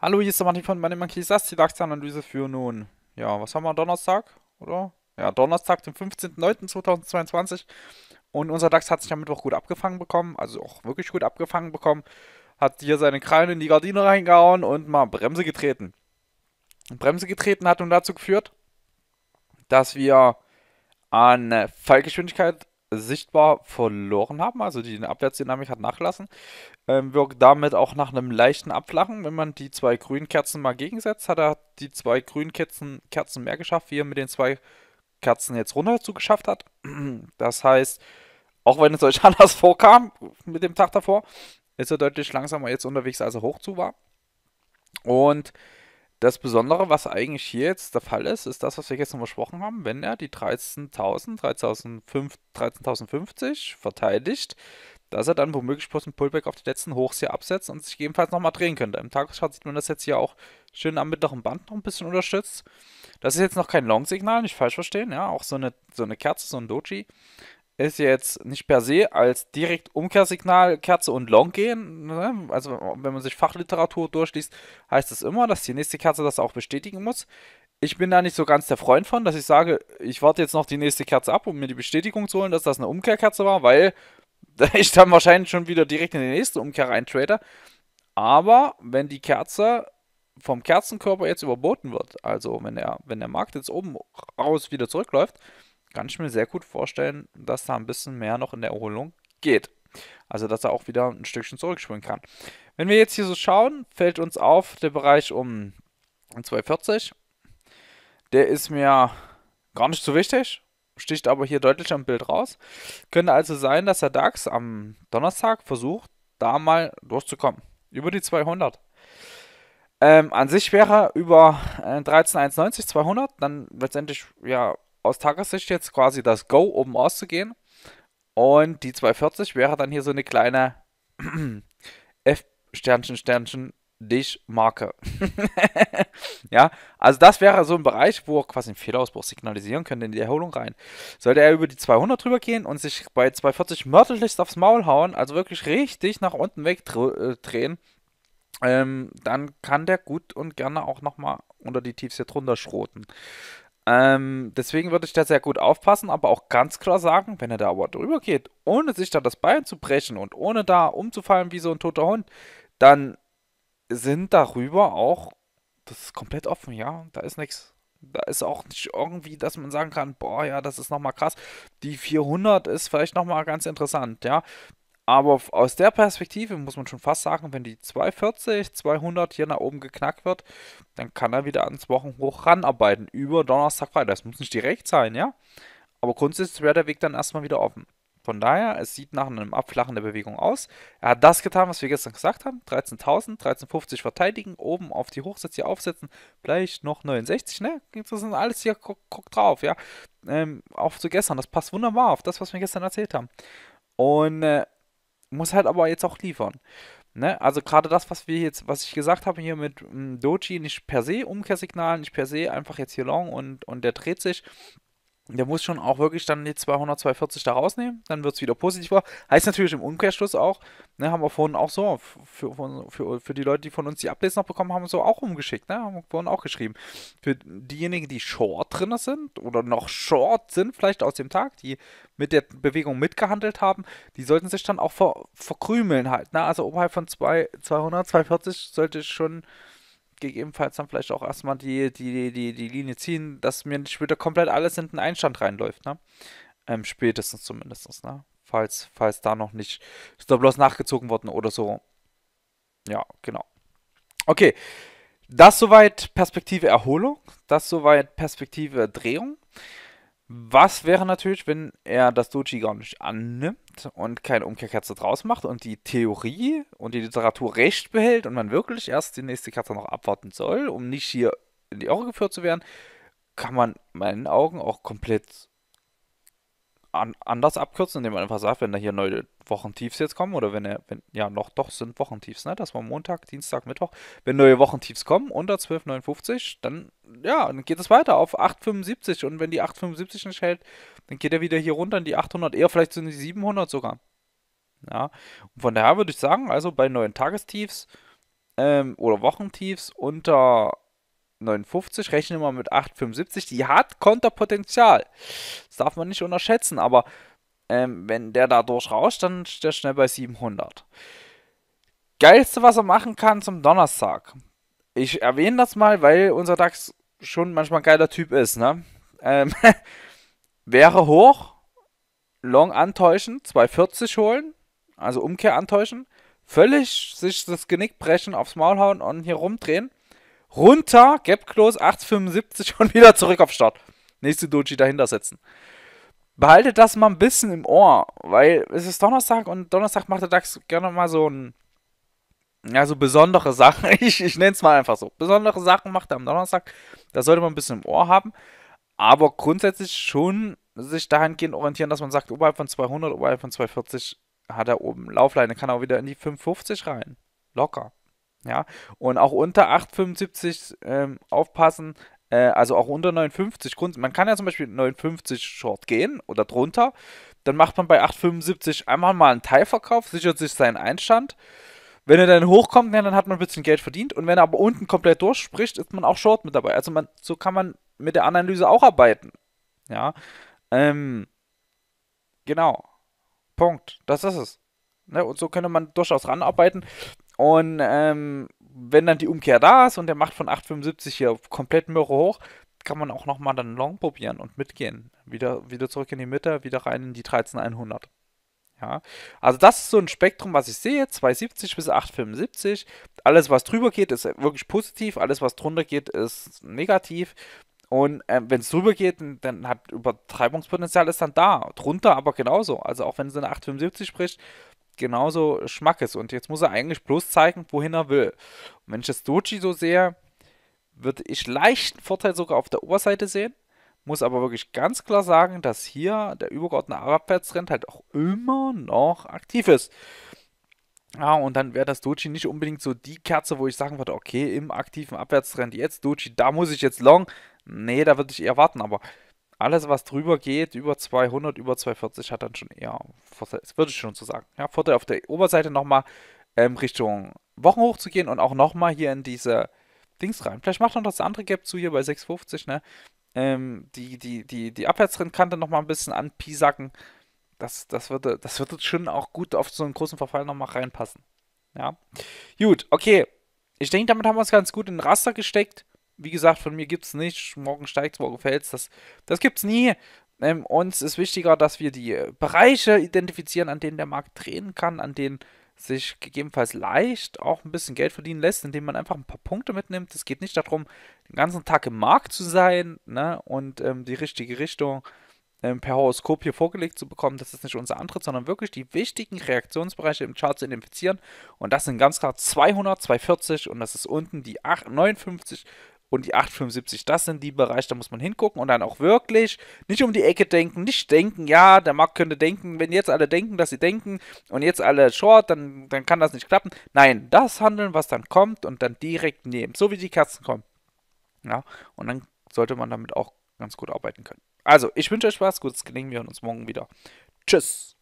Hallo, hier ist der Martin von meinem Monkey Sass, die DAX-Analyse für nun. Ja, was haben wir Donnerstag, oder? Ja, Donnerstag, den 15.09.2022. Und unser DAX hat sich am Mittwoch gut abgefangen bekommen, also auch wirklich gut abgefangen bekommen. Hat hier seine Krallen in die Gardine reingehauen und mal Bremse getreten. Bremse getreten hat nun dazu geführt, dass wir an Fallgeschwindigkeit sichtbar verloren haben, also die Abwärtsdynamik hat nachgelassen, ähm, wirkt damit auch nach einem leichten Abflachen. Wenn man die zwei grünen Kerzen mal gegensetzt, hat er die zwei grünen Kerzen, Kerzen mehr geschafft, wie er mit den zwei Kerzen jetzt runter zu geschafft hat. Das heißt, auch wenn es euch anders vorkam mit dem Tag davor, ist er deutlich langsamer jetzt unterwegs, als er hoch zu war. Und das Besondere, was eigentlich hier jetzt der Fall ist, ist das, was wir gestern besprochen haben. Wenn er die 13.000, 13.050 verteidigt, dass er dann womöglich bloß ein Pullback auf die letzten Hochs hier absetzt und sich jedenfalls nochmal drehen könnte. Im Tageschart sieht man das jetzt hier auch schön am mittleren Band noch ein bisschen unterstützt. Das ist jetzt noch kein Long-Signal, nicht falsch verstehen. Ja, auch so eine, so eine Kerze, so ein Doji ist jetzt nicht per se als direkt Umkehrsignal Kerze und Long gehen. Ne? Also wenn man sich Fachliteratur durchliest, heißt das immer, dass die nächste Kerze das auch bestätigen muss. Ich bin da nicht so ganz der Freund von, dass ich sage, ich warte jetzt noch die nächste Kerze ab, um mir die Bestätigung zu holen, dass das eine Umkehrkerze war, weil ich dann wahrscheinlich schon wieder direkt in die nächste Umkehr reintrade. Aber wenn die Kerze vom Kerzenkörper jetzt überboten wird, also wenn der, wenn der Markt jetzt oben raus wieder zurückläuft, kann ich mir sehr gut vorstellen, dass da ein bisschen mehr noch in der Erholung geht. Also, dass er auch wieder ein Stückchen zurückspringen kann. Wenn wir jetzt hier so schauen, fällt uns auf der Bereich um 240. Der ist mir gar nicht so wichtig, sticht aber hier deutlich am Bild raus. Könnte also sein, dass der DAX am Donnerstag versucht, da mal durchzukommen. Über die 200. Ähm, an sich wäre er über äh, 13,190, 200, dann letztendlich ja aus Tagessicht jetzt quasi das Go, um auszugehen. Und die 240 wäre dann hier so eine kleine F Sternchen Sternchen dich Marke. ja, also das wäre so ein Bereich, wo er quasi einen Fehlausbruch signalisieren könnte in die Erholung rein. Sollte er über die 200 drüber gehen und sich bei 240 mörderlichst aufs Maul hauen, also wirklich richtig nach unten wegdrehen, äh, ähm, dann kann der gut und gerne auch nochmal unter die Tiefs hier drunter schroten. Ähm, deswegen würde ich da sehr gut aufpassen, aber auch ganz klar sagen, wenn er da aber drüber geht, ohne sich da das Bein zu brechen und ohne da umzufallen wie so ein toter Hund, dann sind darüber auch, das ist komplett offen, ja, da ist nichts. Da ist auch nicht irgendwie, dass man sagen kann, boah, ja, das ist nochmal krass. Die 400 ist vielleicht nochmal ganz interessant, ja. Aber aus der Perspektive muss man schon fast sagen, wenn die 240, 200 hier nach oben geknackt wird, dann kann er wieder ans Wochenhoch ranarbeiten. Über Donnerstag, Freitag. Das muss nicht direkt sein, ja? Aber grundsätzlich wäre der Weg dann erstmal wieder offen. Von daher, es sieht nach einem Abflachen der Bewegung aus. Er hat das getan, was wir gestern gesagt haben. 13.000, 13.50 verteidigen, oben auf die Hochsätze hier aufsetzen, vielleicht noch 69, ne? Das sind alles hier, guck, guck drauf, ja? Ähm, auch zu gestern, das passt wunderbar auf das, was wir gestern erzählt haben. Und äh, muss halt aber jetzt auch liefern. Ne? Also gerade das, was wir jetzt, was ich gesagt habe hier mit hm, Doji, nicht per se Umkehrsignal, nicht per se einfach jetzt hier long und, und der dreht sich der muss schon auch wirklich dann die 200, 240 da rausnehmen, dann wird es wieder positiv. Heißt natürlich im Umkehrschluss auch, ne, haben wir vorhin auch so, für, für, für die Leute, die von uns die Updates noch bekommen haben, so auch umgeschickt, ne, haben wir vorhin auch geschrieben. Für diejenigen, die short drin sind oder noch short sind, vielleicht aus dem Tag, die mit der Bewegung mitgehandelt haben, die sollten sich dann auch ver, verkrümeln halt. Ne? Also oberhalb von 2, 200, 240 sollte schon gegebenenfalls dann vielleicht auch erstmal die, die, die, die Linie ziehen, dass mir nicht später komplett alles in den Einstand reinläuft, ne? Ähm, spätestens zumindest, ne? Falls, falls da noch nicht Stop-Loss nachgezogen worden oder so. Ja, genau. Okay. Das soweit Perspektive Erholung, das soweit Perspektive Drehung. Was wäre natürlich, wenn er das Doji gar nicht annimmt und keine Umkehrkerze draus macht und die Theorie und die Literatur recht behält und man wirklich erst die nächste Kerze noch abwarten soll, um nicht hier in die Irre geführt zu werden, kann man meinen Augen auch komplett an anders abkürzen, indem man einfach sagt, wenn da hier neue Wochentiefs jetzt kommen oder wenn er, wenn, ja, noch doch sind Wochentiefs, ne? Das war Montag, Dienstag, Mittwoch, wenn neue Wochentiefs kommen unter 12,59, dann, ja, dann geht es weiter auf 8,75 und wenn die 8,75 nicht hält, dann geht er wieder hier runter in die 800, eher vielleicht sind die 700 sogar. Ja, und von daher würde ich sagen, also bei neuen Tagestiefs ähm, oder Wochentiefs unter 59, rechnen wir mit 8,75, die hat Konterpotenzial. Das darf man nicht unterschätzen, aber ähm, wenn der da durchrauscht, dann ist der schnell bei 700. Geilste, was er machen kann zum Donnerstag. Ich erwähne das mal, weil unser DAX schon manchmal ein geiler Typ ist. Ne? Ähm, wäre hoch, Long antäuschen, 240 holen, also Umkehr antäuschen, völlig sich das Genick brechen, aufs Maul hauen und hier rumdrehen. Runter, Gap Close 875 und wieder zurück auf Start. Nächste Doji dahinter setzen behaltet das mal ein bisschen im Ohr, weil es ist Donnerstag und Donnerstag macht der DAX gerne mal so ein. Ja, so besondere Sachen. Ich, ich nenne es mal einfach so. Besondere Sachen macht er am Donnerstag. Das sollte man ein bisschen im Ohr haben. Aber grundsätzlich schon sich dahingehend orientieren, dass man sagt, oberhalb von 200, oberhalb von 240 hat er oben Laufleine, kann auch wieder in die 550 rein. Locker. Ja, und auch unter 8,75 ähm, aufpassen, äh, also auch unter 59 Grund. Man kann ja zum Beispiel 59 Short gehen oder drunter. Dann macht man bei 8,75 einmal mal einen Teilverkauf, sichert sich seinen Einstand. Wenn er dann hochkommt, ja, dann hat man ein bisschen Geld verdient. Und wenn er aber unten komplett durchspricht, ist man auch Short mit dabei. Also man, so kann man mit der Analyse auch arbeiten. Ja. Ähm, genau. Punkt. Das ist es. Ne? Und so könnte man durchaus ranarbeiten. Und ähm, wenn dann die Umkehr da ist und der macht von 8,75 hier komplett Möhre hoch, kann man auch nochmal dann Long probieren und mitgehen. Wieder, wieder zurück in die Mitte, wieder rein in die 13100. Ja, also das ist so ein Spektrum, was ich sehe, 270 bis 875. Alles, was drüber geht, ist wirklich positiv, alles, was drunter geht, ist negativ. Und äh, wenn es drüber geht, dann hat Übertreibungspotenzial ist dann da, drunter aber genauso. Also auch wenn es eine 875 spricht, genauso Schmack ist. Und jetzt muss er eigentlich bloß zeigen, wohin er will. Und wenn ich das Doji so sehe, würde ich leichten Vorteil sogar auf der Oberseite sehen. Muss aber wirklich ganz klar sagen, dass hier der übergeordnete Abwärtstrend halt auch immer noch aktiv ist. Ja, und dann wäre das Doji nicht unbedingt so die Kerze, wo ich sagen würde, okay, im aktiven Abwärtstrend jetzt Doji, da muss ich jetzt long. Nee, da würde ich eher warten, aber alles, was drüber geht, über 200, über 240, hat dann schon eher Vorteil, das würde ich schon so sagen. Ja, Vorteil auf der Oberseite nochmal ähm, Richtung Wochenhoch zu gehen und auch nochmal hier in diese Dings rein. Vielleicht macht noch das andere Gap zu hier bei 650, ne? Ähm, die, die, die, die Abwärtstrendkante nochmal ein bisschen anpiesacken. Das, das, würde, das würde schon auch gut auf so einen großen Verfall nochmal reinpassen. Ja. Gut, okay. Ich denke, damit haben wir es ganz gut in den Raster gesteckt wie gesagt, von mir gibt es nicht, morgen steigt morgen fällt das, das gibt es nie. Ähm, uns ist wichtiger, dass wir die äh, Bereiche identifizieren, an denen der Markt drehen kann, an denen sich gegebenenfalls leicht auch ein bisschen Geld verdienen lässt, indem man einfach ein paar Punkte mitnimmt. Es geht nicht darum, den ganzen Tag im Markt zu sein ne, und ähm, die richtige Richtung ähm, per Horoskop hier vorgelegt zu bekommen. Das ist nicht unser Antritt, sondern wirklich die wichtigen Reaktionsbereiche im Chart zu identifizieren. Und das sind ganz klar 200, 240 und das ist unten die 8, 59, und die 875. Das sind die Bereiche, da muss man hingucken und dann auch wirklich nicht um die Ecke denken, nicht denken, ja, der Markt könnte denken, wenn jetzt alle denken, dass sie denken und jetzt alle short, dann, dann kann das nicht klappen. Nein, das handeln, was dann kommt und dann direkt nehmen, so wie die Katzen kommen. Ja, und dann sollte man damit auch ganz gut arbeiten können. Also, ich wünsche euch Spaß, gutes Gelingen, wir hören uns morgen wieder. Tschüss!